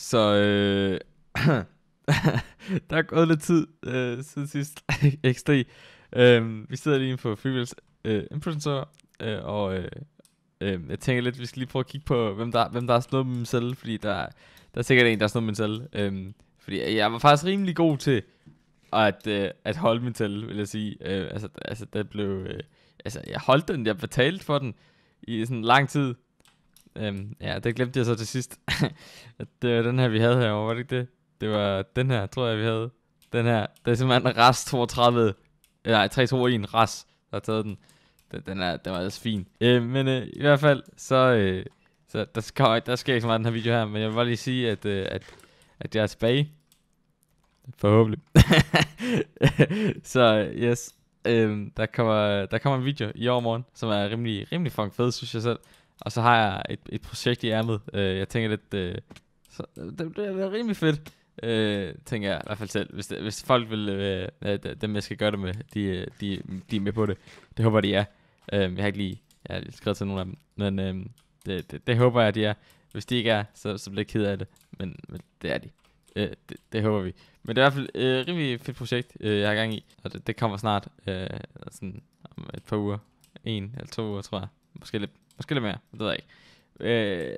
Så øh, der er gået lidt tid øh, siden sidst XD. Øh, vi sidder lige på Freewheels øh, Influencer, øh, og øh, øh, jeg tænker lidt, at vi skal lige prøve at kigge på, hvem der, hvem der har snudt med mig selv, fordi der, der er sikkert en, der har snudt med selv. Øh, fordi jeg var faktisk rimelig god til at, øh, at holde min tælle, vil jeg sige. Øh, altså, altså, det blev... Øh, altså, jeg holdt den, jeg betalte for den i sådan lang tid, Øhm, ja, det glemte jeg så til sidst. det var den her, vi havde herovre, var det ikke det? Det var den her, tror jeg, vi havde. Den her. Det er simpelthen RAS 32. Øh, nej, 321 RAS, der har taget den. Den, den, er, den var altså fin. Øh, men øh, i hvert fald, så... Øh, så der, skal, der sker ikke så meget den her video her, men jeg vil bare lige sige, at, øh, at, at jeg er tilbage. Forhåbentlig. så øh, yes, øhm, der, kommer, der kommer en video i overmorgen, som er rimelig, rimelig fucking fed, synes jeg selv. Og så har jeg et, et projekt i ærmet. Øh, jeg tænker lidt, øh, så, det bliver rimelig fedt. Øh, tænker jeg i hvert fald selv. Hvis, det, hvis folk vil, øh, dem jeg skal gøre det med, de, øh, de, de er med på det. Det håber de er. Øh, jeg har ikke lige, jeg har skrevet til nogen af dem, men øh, det, det, det håber jeg, de er. Hvis de ikke er, så, så bliver jeg ked af det. Men, men det er de. Øh, det, det håber vi. Men det er i hvert fald et øh, rimelig fedt projekt, øh, jeg har gang i. Og det, det kommer snart. Øh, sådan om et par uger. En eller to uger, tror jeg. Måske lidt Måske lidt mere, det ved jeg ikke. Øh,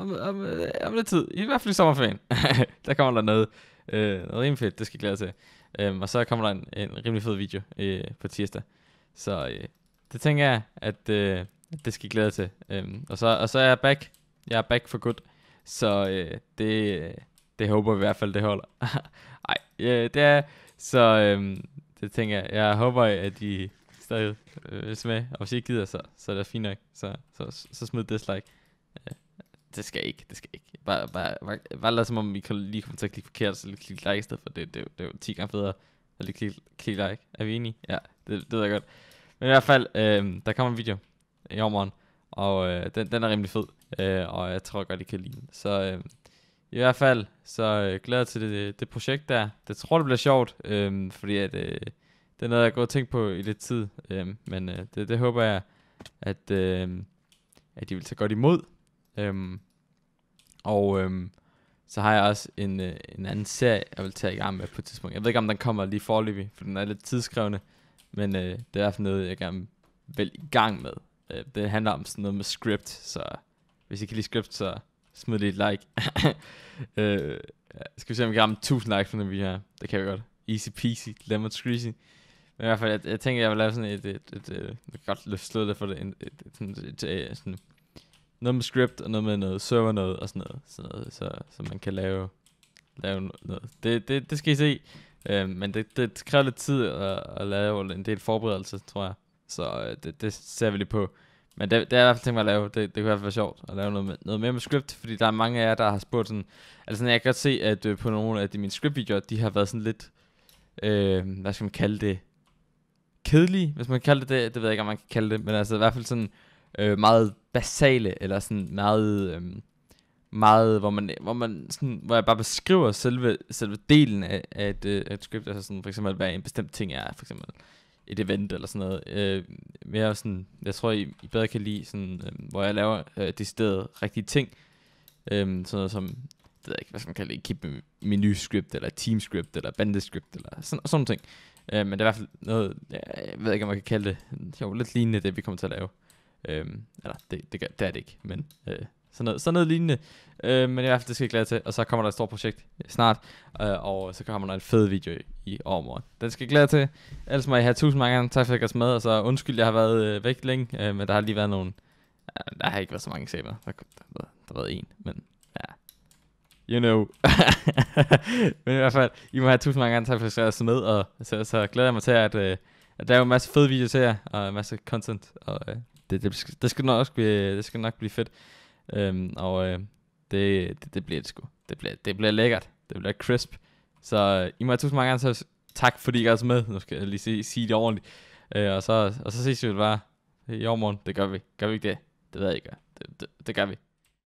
om, om, om lidt tid, i hvert fald i sommerferien, der kommer der noget, øh, noget rimelig fedt, det skal jeg glæde til. Øh, og så kommer der en, en rimelig fed video øh, på tirsdag. Så øh, det tænker jeg, at øh, det skal jeg glæde til. Øh, og, så, og så er jeg back. Jeg er back for good. Så øh, det, det håber vi i hvert fald, det holder. Ej, øh, det er... Så øh, det tænker jeg. Jeg håber, at I stadig øh, med, og hvis I ikke gider, så, så er det fint nok, så, så, så, så smid dislike. Øh, det skal ikke, det skal ikke. Bare, bare, bare, bare lad som om, I kan lige kommer til at klikke forkert, så lige klik like i stedet for, det, det, det, er jo 10 gange federe at lige klikke klik like. Er vi enige? Ja, det, det ved jeg godt. Men i hvert fald, øh, der kommer en video i overmorgen, og øh, den, den er rimelig fed, øh, og jeg tror godt, I kan lide den. Så øh, i hvert fald, så øh, glæder jeg til det, det projekt der. Det tror, det bliver sjovt, øh, fordi at, øh, det er noget, jeg går og tænkt på i lidt tid, øhm, men øh, det, det håber jeg, at, øh, at de vil tage godt imod. Øhm, og øhm, så har jeg også en, øh, en anden serie, jeg vil tage i gang med på et tidspunkt. Jeg ved ikke, om den kommer lige forløbig, for den er lidt tidskrævende, men øh, det er i hvert fald noget, jeg gerne vil i gang med. Øh, det handler om sådan noget med script, så hvis I kan lide script, så smid lige et like. øh, skal vi se, om vi kan ramme 1000 likes på den vi her. Det kan vi godt. Easy peasy, lemon squeezy. I hvert fald, jeg, jeg tænker, jeg vil lave sådan et, et, et, et jeg kan godt slå det for det, et, et, et, et, et, et, sådan noget med script, og noget med noget server noget, og sådan noget, sådan noget så, så man kan lave, lave noget. Det, det, det skal I se, øh, men det, det kræver lidt tid at, at lave en del forberedelse, tror jeg. Så øh, det, det ser vi lige på. Men det, det er i hvert fald ting, mig at lave. Det, det kunne i hvert fald være sjovt at lave noget, med, noget mere med script, fordi der er mange af jer, der har spurgt sådan... Altså sådan, jeg kan godt se, at øh, på nogle af de, mine script-videoer, de har været sådan lidt... Øh, hvad skal man kalde det? kedelige, hvis man kan kalde det det. Det ved jeg ikke, om man kan kalde det, men altså i hvert fald sådan øh, meget basale, eller sådan meget... Øh, meget, hvor man, hvor man sådan, hvor jeg bare beskriver selve, selve delen af, af et, øh, af et script, altså sådan for eksempel, hvad en bestemt ting er, for eksempel et event eller sådan noget. Øh, mere sådan, jeg tror, I, I bedre kan lide, sådan, øh, hvor jeg laver øh, steder rigtige ting. Øh, sådan noget som, det ved jeg ikke, hvad skal man kalde det, min menu script, eller team script, eller bandescript, eller sådan, sådan ting. Øh, men det er i hvert fald noget, jeg ved ikke, om man kan kalde det, jo, lidt lignende det, vi kommer til at lave. Øh, eller, det, det, det er det ikke, men øh, sådan, noget, sådan noget lignende. Øh, men i hvert fald, det skal jeg glæde til. Og så kommer der et stort projekt snart, øh, og så kommer der en fed video i, overmorgen. Den skal jeg glæde til. Ellers må I have tusind mange gange tak for at med, og så undskyld, jeg har været øh, væk længe, øh, men der har lige været nogle... der har ikke været så mange saber. Der, der, der, der har været en, men you know. Men i hvert fald, I må have tusind mange gange tak, for at med, og så, så glæder jeg mig til, at, øh, at der er jo en masse fede videoer til jer, og en masse content, og øh, det, det, skal, det, skal nok også blive, det skal nok blive fedt. Øhm, og øh, det, det, det bliver det sgu. Det bliver, det bliver lækkert. Det bliver crisp. Så I må have tusind mange gange tak, tak, fordi I er med. Nu skal jeg lige sige, sige det ordentligt. Øh, og, så, og så ses vi bare i overmorgen. Det gør vi. Gør vi ikke det? Det ved jeg ikke. Det, det, det gør vi.